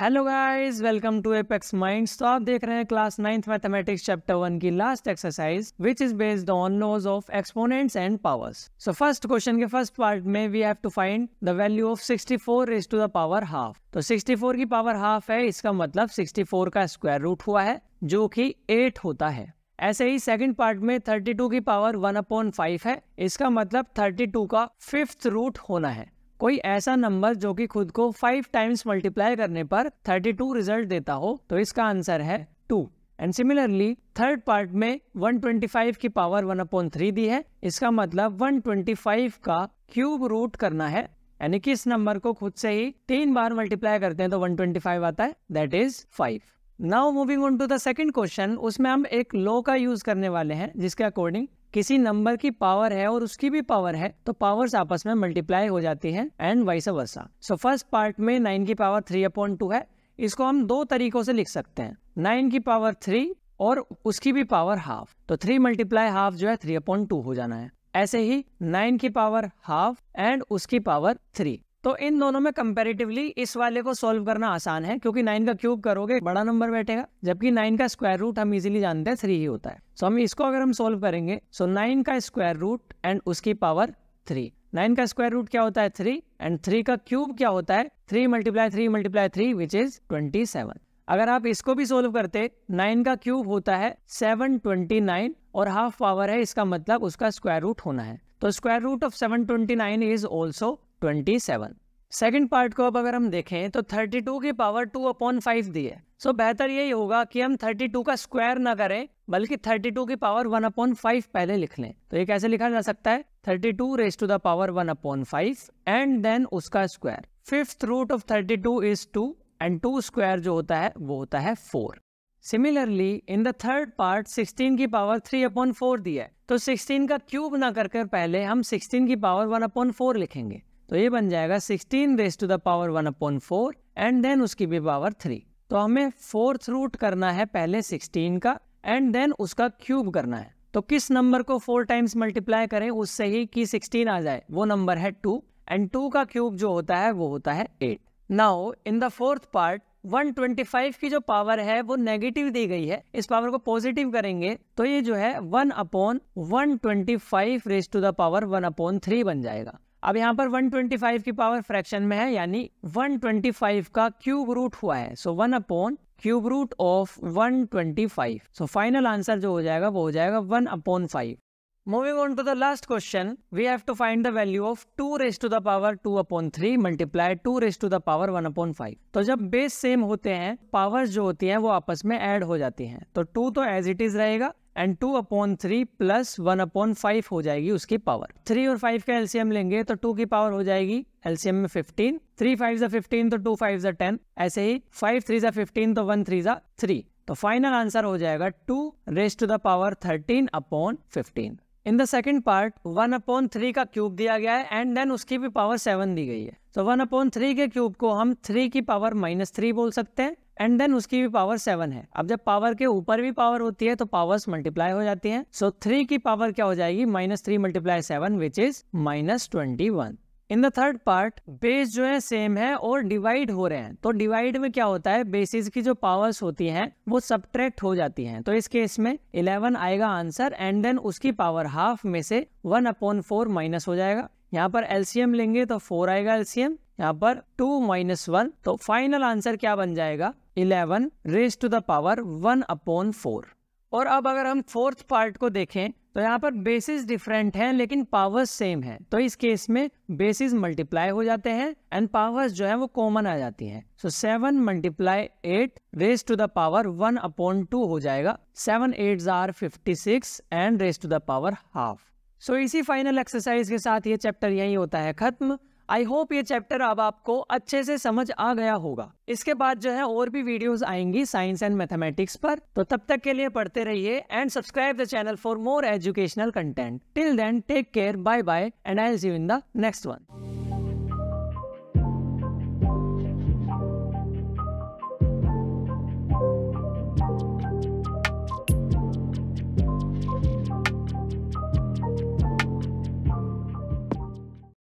hello guys welcome to Apex Minds तो आप देख रहे हैं class ninth mathematics chapter one की last exercise which is based on laws of exponents and powers so first question के first part में we have to find the value of 64 four to the power half तो 64 की power half है इसका मतलब 64 का square root हुआ है जो की एट होता है ऐसे ही सेकंड पार्ट में 32 की पावर 1 अपॉन फाइव है इसका मतलब 32 का फिफ्थ रूट होना है कोई ऐसा नंबर जो कि खुद को फाइव टाइम्स मल्टीप्लाई करने पर थर्टी टू रिजल्ट देता हो तो इसका आंसर है two and similarly third part में 125 की पावर वन अपॉन थ्री दी है इसका मतलब 125 का क्यूब रूट करना है यानी कि इस नंबर को खुद से ही तीन बार मल्टीप्लाई करते हैं तो 125 आता है that is five now moving on to the second question उसमें हम एक लॉ का यूज करने वाले हैं जिसके अकॉर्डिंग किसी नंबर की पावर है और उसकी भी पावर है तो पावर्स आपस में मल्टीप्लाई हो जाती है and vice versa so first part में नाइन की पावर थ्री अपॉइंट टू है इसको हम दो तरीकों से लिख सकते हैं नाइन की पावर थ्री और उसकी भी पावर हाफ तो थ्री मल्टीप्लाई हाफ जो है थ्री अपॉइंट टू हो जाना है ऐसे ही नाइन की पावर हाफ एंड उसकी पावर थ्री तो इन दोनों में कंपेरेटिवली इस वाले को सॉल्व करना आसान है क्योंकि नाइन का क्यूब करोगे बड़ा नंबर बैठेगा जबकि नाइन का स्क्वायर रूट हम इजीली जानते हैं थ्री ही होता है सो so, हम इसको अगर हम सॉल्व करेंगे सो so नाइन का स्क्वायर रूट एंड उसकी पावर थ्री नाइन का स्क्वायर रूट क्या होता है थ्री एंड थ्री का क्यूब क्या होता है three multiply three multiply three which is twenty seven अगर आप इसको भी सोल्व करते नाइन का क्यूब होता है सेवन ट्वेंटी नाइन और हाफ पावर है इसका मतलब उसका स्क्वायर रूट होना है तो square root of seven twenty nine is also twenty seven second part को अब अगर हम देखें तो थर्टी टू की पावर टू अपॉन फाइव दी है सो so, बेहतर यही होगा कि हम थर्टी टू का स्क्वायर ना करें बल्कि थर्टी टू की पावर वन अपॉन फाइव पहले लिख लें तो ये कैसे लिखा जा सकता है thirty two raise to the power one upon five and then उसका square fifth root of thirty two is two and two square जो होता है वो होता है four similarly in the third part 16 की पावर 3 अपॉन फोर दी है तो 16 का क्यूब ना करके पहले हम 16 की पावर 1 अपॉन फोर लिखेंगे तो ये बन जाएगा sixteen raise to the power one upon four and then उसकी भी पावर थ्री तो हमें फोर्थ रूट करना है पहले सिक्सटीन का एंड देन उसका क्यूब करना है तो किस नंबर को फोर टाइम्स मल्टीप्लाई करें उससे ही कि सिक्सटीन आ जाए वो नंबर है टू एंड टू का क्यूब जो होता है वो होता है eight now in the fourth part 125 की जो पावर है वो नेगेटिव दी गई है इस पावर को पॉजिटिव करेंगे तो ये जो है 1 upon 125 twenty five raise to the power 1 upon 3 बन जाएगा अब यहाँ पर 125 की पावर फ्रैक्शन में है यानी 125 का क्यूब रूट हुआ है so one upon cube root of 125 so final answer जो हो जाएगा वो हो जाएगा one upon five moving on to the last question we have to find the value of two raise to the power two upon three multiply two raise to the power one upon five तो जब base same होते हैं powers जो होती हैं वो आपस में ऐड हो जाती हैं तो टू तो एज इट इज रहेगा and two upon three plus one upon five हो जाएगी उसकी पावर थ्री और फाइव का एलसीएम लेंगे तो टू की पावर हो जाएगी एलसीएम में फिफ्टीन थ्री फाइव जा फिफ्टीन तो टू फाइव जा टेन ऐसे ही फाइव थ्री जा फिफ्टीन तो वन थ्री जा थ्री तो फाइनल आंसर हो जाएगा two raise to the power thirteen upon fifteen in the second part one upon three का क्यूब दिया गया है एंड देन उसकी भी पावर सेवन दी गई है तो वन अपॉन थ्री के क्यूब को हम थ्री की पावर माइनस थ्री बोल सकते हैं एंड देन उसकी भी पावर सेवन है अब जब पावर के ऊपर भी पावर होती है तो पावर्स मल्टीप्लाई हो जाती हैं सो so, थ्री की पावर क्या हो जाएगी minus three multiply seven which is minus twenty one in the third part base जो है सेम है और डिवाइड हो रहे हैं तो डिवाइड में क्या होता है बेसिस की जो पावर्स होती हैं वो सब्ट्रैक्ट हो जाती हैं तो इस केस में इलेवन आएगा आंसर एंड देन उसकी पावर हाफ में से वन अपॉन फोर माइनस हो जाएगा यहाँ पर एलसीएम लेंगे तो फोर आएगा एलसीएम यहाँ पर टू माइनस वन तो फाइनल आंसर क्या बन जाएगा eleven raise to the power one upon four और अब अगर हम फोर्थ पार्ट को देखें तो यहाँ पर बेसिस डिफरेंट हैं लेकिन पावर्स सेम है तो इस केस में बेसिस मल्टीप्लाई हो जाते हैं एंड पावर्स जो है वो कॉमन आ जाती हैं so seven multiply eight raise to the power one upon two हो जाएगा seven eight are fifty six and raise to the power half so इसी फाइनल एक्सरसाइज के साथ ये चैप्टर यही होता है खत्म आई होप ये चैप्टर अब आपको अच्छे से समझ आ गया होगा इसके बाद जो है और भी वीडियोस आएंगी साइंस एंड मैथमेटिक्स पर तो तब तक के लिए पढ़ते रहिए and subscribe the channel for more educational content till then take care bye bye and I see you in the next one